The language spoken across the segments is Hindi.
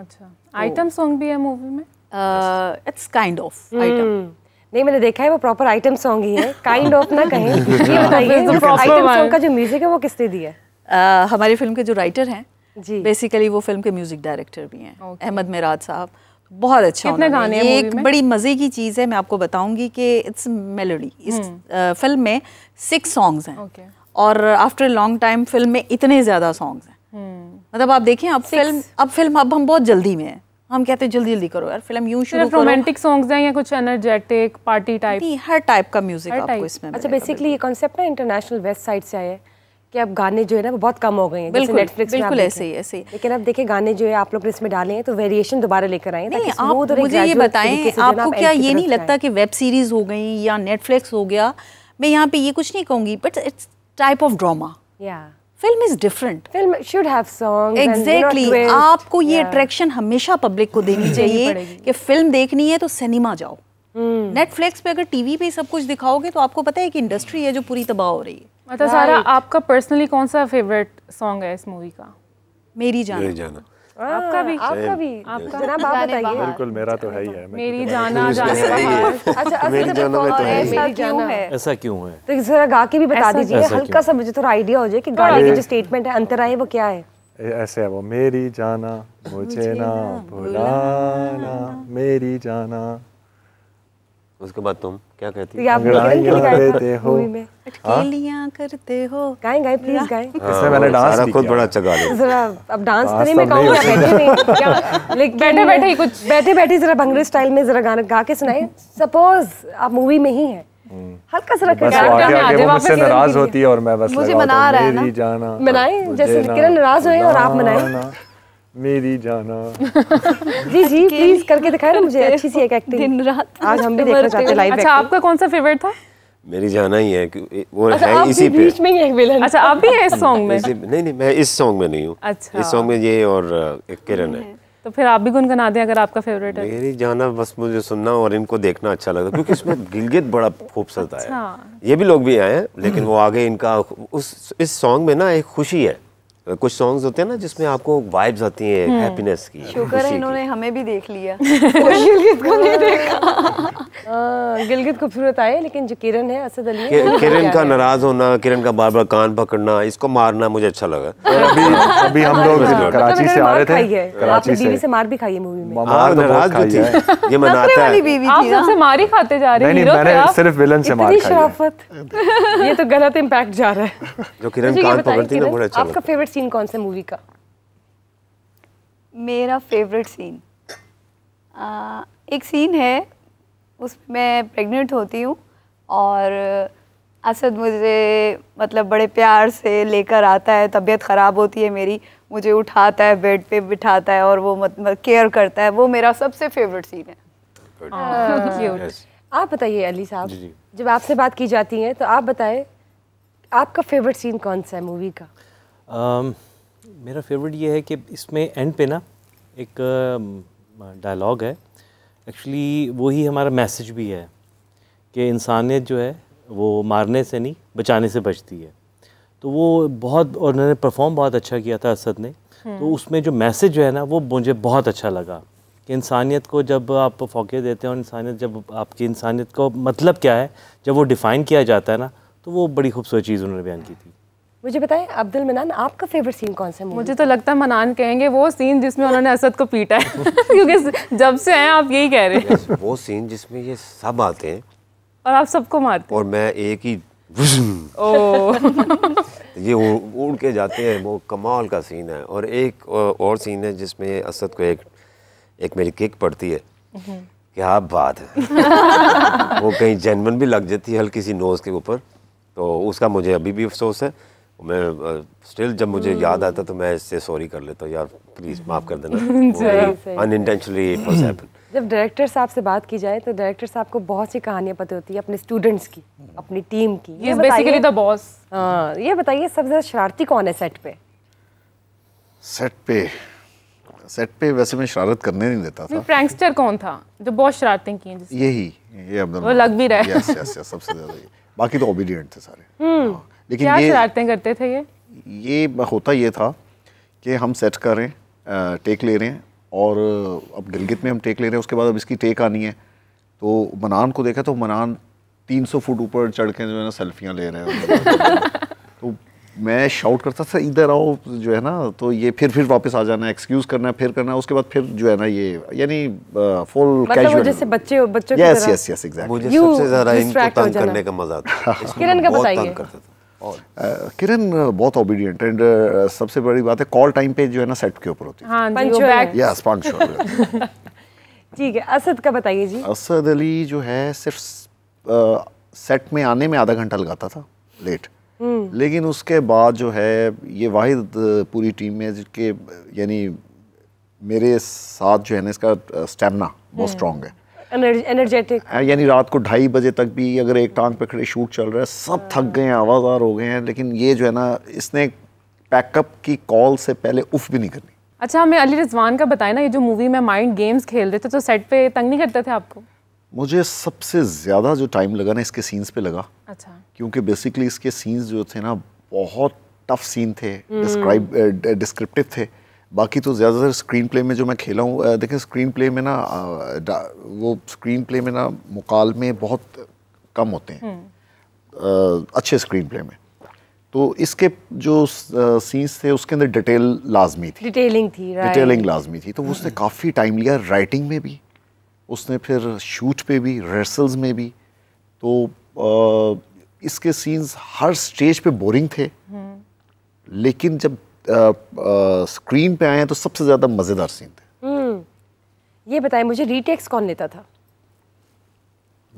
अच्छा आइटम तो- सॉन्ग भी है मूवी में इट्स काइंड ऑफ आइटम नहीं मैंने देखा है वो प्रॉपर आइटम सॉन्ग ही है काइंड ऑफ ना कहीं ये बताइए आइटम सॉन्ग का जो म्यूजिक है वो किसने दिया uh, हमारी फिल्म के जो राइटर हैं जी बेसिकली वो फिल्म के म्यूजिक डायरेक्टर भी हैं अहमद मेराज साहब बहुत अच्छा कितने गाने हैं एक बड़ी मज़े की चीज़ है मैं आपको बताऊंगी कि इट्स मेलोडी इस फिल्म hmm. uh, में सिक्स सॉन्ग्स हैं और आफ्टर लॉन्ग टाइम फिल्म में इतने ज़्यादा सॉन्ग्स हैं हम्म। मतलब आप देखें अब फिल्म अब फिल्म अब हम बहुत जल्दी में हैं हम कहते हैं जल्दी जल्दी करो यार फिल्म यूं शुरू करो रोमांटिक सॉन्ग्स हैं या कुछ एनर्जेटिक पार्टी टाइप नहीं हर टाइप का म्यूजिक आपको इसमें अच्छा बेसिकली ये कांसेप्ट ना इंटरनेशनल वेस्ट साइड से आया है कि अब गाने जो है ना वो बहुत कम हो गए हैं बिल्कुल नेटफ्लिक्स बिल्कुल ऐसे ही ऐसे ही लेकिन अब देखिए गाने जो है आप लोग इसमें डाले हैं तो वेरिएशन दोबारा लेकर आए नहीं आप मुझे ये बताएं आपको क्या ये नहीं लगता कि वेब सीरीज हो गई या नेटफ्लिक्स हो गया मैं यहाँ पे ये कुछ नहीं कहूँगी but it's type of drama film is different film should have song exactly आपको ये अट्रैक्शन yeah. हमेशा पब्लिक को देनी चाहिए कि फिल्म देखनी है तो सिनेमा जाओ नेटफ्लिक्स hmm. पे अगर टीवी पे सब कुछ दिखाओगे तो आपको पता है कि इंडस्ट्री है जो पूरी तबाह हो रही है मतलब right. सारा आपका पर्सनली कौन सा फेवरेट सॉन्ग है इस मूवी का मेरी जाना, मेरी जाना। आपका भी आपका भी आपका जनाब आप बताइए बिल्कुल मेरा तो है ही है मेरी जाना जाने वाला अच्छा असल अच्छा, तो में तो है मेरी जाना है ऐसा क्यों है तो जरा गा के भी बता दीजिए हल्का सा मुझे थोड़ा आइडिया हो जाए कि गाने की जो स्टेटमेंट है अंतराय वो क्या है ऐसे है वो मेरी जाना मुझे ना भुलाना मेरी जाना उसके बाद तुम क्या कहती तो हो करते हो अटकेलियां करते हो गाएं गाएं प्लीज गाएं तो मैंने डांस भी खुद बड़ा अच्छा गा लिया जरा अब डांस करने में कहूं बैठे नहीं बैठे बैठे ही कुछ बैठे बैठे जरा भंगड़े स्टाइल में जरा गाना गा के सुनाए सपोज आप मूवी में ही हैं हम्म। हल्का सा मुझसे नाराज होती है और मैं बस मुझे मना रहा है ना जैसे किरण नाराज हुए और आप मनाए मेरी जाना जी जी प्लीज करके दिखाए ना मुझे अच्छी सी एक एक्टिंग दिन रात आज हम भी देखना चाहते हैं लाइव अच्छा आपका कौन सा फेवरेट था मेरी जाना ही है वो अच्छा, है इसी पे बीच में ही विलन अच्छा आप भी हैं इस सॉन्ग में नहीं नहीं मैं इस सॉन्ग में नहीं हूँ अच्छा इस सॉन्ग में ये और एक किरण है तो फिर आप भी गुनगुना दें अगर आपका फेवरेट है मेरी जाना बस मुझे सुनना और इनको देखना अच्छा लगा क्योंकि इसमें गिलगित बड़ा खूबसूरत अच्छा। आया ये भी लोग भी आए हैं लेकिन वो आगे इनका उस इस सॉन्ग में ना एक खुशी है कुछ सॉन्ग्स होते हैं ना जिसमें आपको वाइब्स आती है हैप्पीनेस हम्म। की शुक्र है इन्होंने हमें भी देख लिया गिलगित को नहीं देखा गिलगित खूबसूरत आए लेकिन जो किरण है असद अली किरण का नाराज होना किरण का बार बार कान पकड़ना इसको मारना मुझे अच्छा लगा अभी अभी हम लोग कराची से आ रहे थे कराची से से मार भी खाई है मूवी में मार हाँ, तो नाराज भी तो थी ये मनाता है आप सबसे मार ही खाते जा रहे हैं मैंने सिर्फ विलन से मार खाई है ये तो गलत इंपैक्ट जा रहा है जो किरण अच्छा, कान पकड़ती है ना बड़ा अच्छा आपका फेवरेट सीन कौन से मूवी का मेरा फेवरेट सीन आ, एक सीन है उसमें मैं प्रेग्नेंट होती हूँ और असद मुझे मतलब बड़े प्यार से लेकर आता है तबीयत ख़राब होती है मेरी मुझे उठाता है बेड पे बिठाता है और वो मतलब केयर करता है वो मेरा सबसे फेवरेट सीन है आप बताइए अली साहब जब आपसे बात की जाती है तो आप बताएं आपका फेवरेट सीन कौन सा है मूवी का Um, मेरा फेवरेट ये है कि इसमें एंड पे ना एक डायलॉग है एक्चुअली वही हमारा मैसेज भी है कि इंसानियत जो है वो मारने से नहीं बचाने से बचती है तो वो बहुत और उन्होंने परफॉर्म बहुत अच्छा किया था असद ने हम्म। तो उसमें जो मैसेज जो है ना वो मुझे बहुत अच्छा लगा कि इंसानियत को जब आप फोके देते हैं और इंसानियत जब आपकी इंसानियत को मतलब क्या है जब वो डिफ़ाइन किया जाता है ना तो वो बड़ी खूबसूरत चीज़ उन्होंने बयान की थी मुझे बताएं अब्दुल मनान आपका फेवरेट सीन कौन सा मुझे तो लगता है मनान कहेंगे वो सीन जिसमें उन्होंने असद को पीटा है क्योंकि जब से हैं आप यही कह रहे हैं वो सीन जिसमें ये सब आते हैं और आप सबको मारते और मैं एक ही ओ ये उड़ के जाते हैं वो कमाल का सीन है और एक और सीन है जिसमें असद को एक एक मेरी किक पड़ती है हम्म। क्या बात है वो कहीं जेनवन भी लग जाती है हल्की सी नोज के ऊपर तो उसका मुझे अभी भी अफसोस है मैं स्टिल जब मुझे हम्म। याद आता तो मैं इससे सॉरी कर लेता यार प्लीज़ माफ़ कर देना अनइंटेंशनली जब डायरेक्टर साहब से बात की जाए तो डायरेक्टर साहब को बहुत सी कहानियां पता होती है अपने स्टूडेंट्स की अपनी टीम की ये बेसिकली द बॉस हाँ ये बताइए सबसे ज़्यादा शरारती कौन है सेट पे सेट पे सेट पे वैसे मैं शरारत करने नहीं देता था प्रैंकस्टर कौन था जो बहुत शरारतें की हैं यही ये अब्दुल वो लग भी रहा है यस यस सबसे ज़्यादा बाकी तो ओबीडिएंट थे सारे हम्म हाँ। लेकिन क्या शरारतें करते थे ये ये होता ये था कि हम सेट कर रहे हैं टेक ले रहे हैं और अब गिलगित में हम टेक ले रहे हैं उसके बाद अब इसकी टेक आनी है तो मनान को देखा तो मनान 300 फुट ऊपर चढ़ के जो है ना सेल्फियाँ ले रहे हैं तो मैं शाउट करता था इधर आओ जो है ना तो ये फिर फिर वापस आ जाना है एक्सक्यूज़ करना है फिर करना है उसके बाद फिर जो है ना ये यानी फुल मतलब जैसे बच्चे बच्चों यस यस यस एग्जैक्टली मुझे सबसे ज्यादा इनको तंग करने का मजा आता किरण का बताइए किरण बहुत ओबीडियंट एंड सबसे बड़ी बात है कॉल टाइम पे जो है ना सेट के ऊपर होती है यस हाँ ठीक है असद का बताइए जी असद अली जो है सिर्फ सेट में आने में आधा घंटा लगाता था लेट हम्म। लेकिन उसके बाद जो है ये वाहिद पूरी टीम में जिसके यानी मेरे साथ जो है ना इसका स्टेमिना बहुत स्ट्रांग हम्म। है एनर्जेटिक यानी रात को ढाई बजे तक भी अगर एक टांग पे खड़े शूट चल रहा है सब हाँ। थक गए हैं आवाज़ार हो गए हैं लेकिन ये जो है ना इसने पैकअप की कॉल से पहले उफ भी नहीं करनी अच्छा हमें अली रिजवान का बताया ना ये जो मूवी में माइंड गेम्स खेल रहे थे तो सेट पे तंग नहीं करते थे आपको मुझे सबसे ज़्यादा जो टाइम लगा ना इसके सीन्स पे लगा अच्छा क्योंकि बेसिकली इसके सीन्स जो थे ना बहुत टफ सीन थे डिस्क्राइब हम्म। डिस्क्रिप्टिव थे बाकी तो ज़्यादातर स्क्रीन प्ले में जो मैं खेला हूँ देखें स्क्रीन प्ले में ना वो स्क्रीन प्ले में ना मुकालमे बहुत कम होते हैं हम्म। अच्छे स्क्रीन प्ले में तो इसके जो सीन्स थे उसके अंदर डिटेल लाजमी थी डिटेलिंग थी डिटेलिंग लाजमी थी तो हम्म। उसने काफ़ी टाइम लिया राइटिंग में भी उसने फिर शूट पे भी रिहर्सल्स में भी तो आ, इसके सीन्स हर स्टेज पे बोरिंग थे हम्म। लेकिन जब स्क्रीन पे आए हैं तो सबसे ज़्यादा मज़ेदार सीन थे हम्म, ये बताए मुझे रीटेक्स कौन लेता था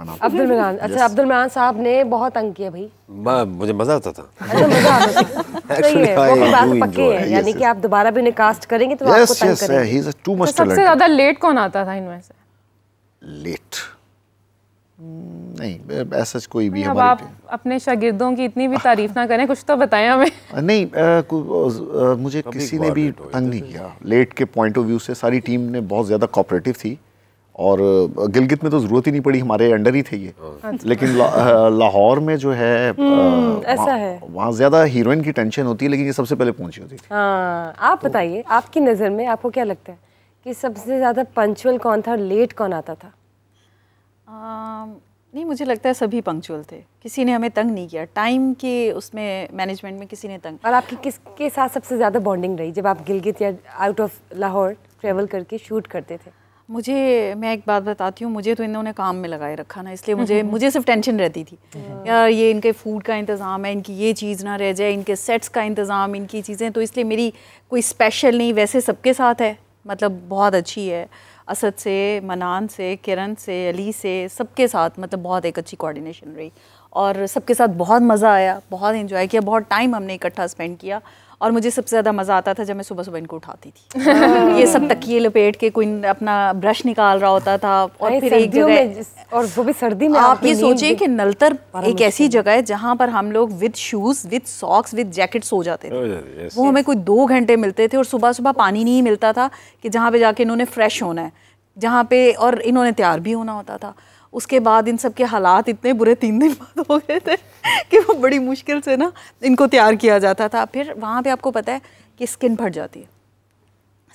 अब्दुल मनान अच्छा अब्दुल मनान साहब ने बहुत तंग किया भाई मुझे मजा आता था अच्छा, तो यानी कि आप दोबारा भी कास्ट करेंगे तो आपको तंग करेंगे तो सबसे ज्यादा लेट कौन आता था इनमें से लेट नहीं ऐसा कोई भी अब आप अपने शागिर्दों की इतनी भी तारीफ ना करें कुछ तो बताया हमें नहीं आ, आ, मुझे किसी ने भी तंग नहीं किया लेट के पॉइंट ऑफ व्यू से सारी टीम ने बहुत ज़्यादा कॉपरेटिव थी और गिलगित में तो ज़रूरत ही नहीं पड़ी हमारे अंडर ही थे ये हाँ। अच्छा। लेकिन ला, लाहौर में जो है हम्म, वहाँ ज़्यादा हीरोइन की टेंशन होती है लेकिन ये सबसे पहले पहुंची होती थी हाँ, आप तो- बताइए आपकी नज़र में आपको क्या लगता है कि सबसे ज़्यादा पंचुअल कौन था और लेट कौन आता था नहीं मुझे लगता है सभी पंक्चुअल थे किसी ने हमें तंग नहीं किया टाइम के उसमें मैनेजमेंट में किसी ने तंग और आपकी किसके साथ सबसे ज़्यादा बॉन्डिंग रही जब आप गिलगित या आउट ऑफ लाहौर ट्रेवल करके शूट करते थे मुझे मैं एक बात बताती हूँ मुझे तो इन्होंने काम में लगाए रखा ना इसलिए मुझे हम्म। मुझे सिर्फ टेंशन रहती थी हम्म। यार ये इनके फूड का इंतज़ाम है इनकी ये चीज़ ना रह जाए इनके सेट्स का इंतज़ाम इनकी चीज़ें तो इसलिए मेरी कोई स्पेशल नहीं वैसे सबके साथ है मतलब बहुत अच्छी है असद से मनान से किरण से अली से सबके साथ मतलब बहुत एक अच्छी कोऑर्डिनेशन रही और सबके साथ बहुत मज़ा आया बहुत इन्जॉय किया बहुत टाइम हमने इकट्ठा स्पेंड किया और मुझे सबसे ज़्यादा मज़ा आता था जब मैं सुबह सुबह इनको उठाती थी हाँ। ये सब तकिए लपेट के कोई अपना ब्रश निकाल रहा होता था और फिर एक जगह और वो भी सर्दी में आप ये सोचिए कि नलतर एक ऐसी जगह है जहाँ पर हम लोग with shoes with socks with jacket सो जाते थे oh, वो हमें कोई दो घंटे मिलते थे और सुबह सुबह पानी नहीं मिलता था कि जहाँ पे जाके इन्होंने फ्रेश होना है जहाँ पे और इन्होंने तैयार भी होना होता था उसके बाद इन सब के हालात इतने बुरे तीन दिन बाद हो गए थे कि वो बड़ी मुश्किल से ना इनको तैयार किया जाता था फिर वहाँ पे आपको पता है कि स्किन फट जाती है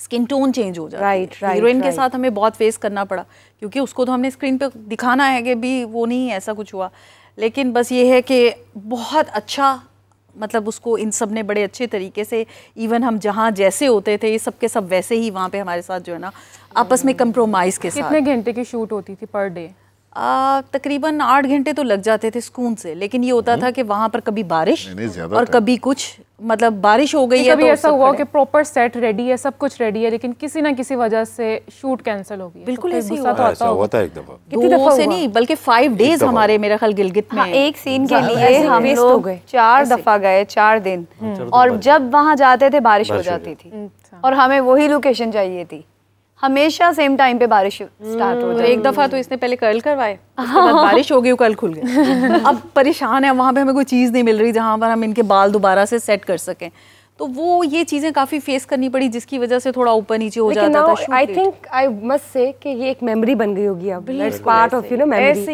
स्किन टोन चेंज हो जाता राइट राइट हीरोइन के साथ हमें बहुत फेस करना पड़ा क्योंकि उसको तो हमने स्क्रीन पे दिखाना है कि भी वो नहीं ऐसा कुछ हुआ लेकिन बस ये है कि बहुत अच्छा मतलब उसको इन सब ने बड़े अच्छे तरीके से इवन हम जहाँ जैसे होते थे ये सब के सब वैसे ही वहाँ पे हमारे साथ जो है ना आपस में कम्प्रोमाइज़ hmm. के साथ कितने घंटे की शूट होती थी पर डे तकरीबन आठ घंटे तो लग जाते थे सुकून से लेकिन ये होता हम्म। था कि वहाँ पर कभी बारिश और कभी कुछ मतलब बारिश हो गई है कभी तो ऐसा हुआ कि प्रॉपर सेट रेडी है सब कुछ रेडी है लेकिन किसी ना किसी वजह से शूट कैंसिल हो गई बिल्कुल तो ऐसे तो हाँ, दफा से नहीं बल्कि फाइव डेज हमारे मेरा ख्याल गिलगित में हाँ, एक सीन के लिए हम लोग चार दफा गए चार दिन हाँ, और जब वहाँ जाते थे बारिश हो जाती थी अच्छा। और हमें वही लोकेशन चाहिए थी हमेशा सेम टाइम पे बारिश स्टार्ट हो hmm, जाए एक दफ़ा तो इसने पहले कर्ल करवाए बारिश हो गई कल खुल गए अब परेशान है वहां पे हमें कोई चीज़ नहीं मिल रही जहाँ पर हम इनके बाल दोबारा से सेट कर सकें तो वो ये चीज़ें काफ़ी फेस करनी पड़ी जिसकी वजह से थोड़ा ऊपर नीचे हो जाता था I think I must say कि ये एक मेमोरी बन गई होगी अब part of you know memory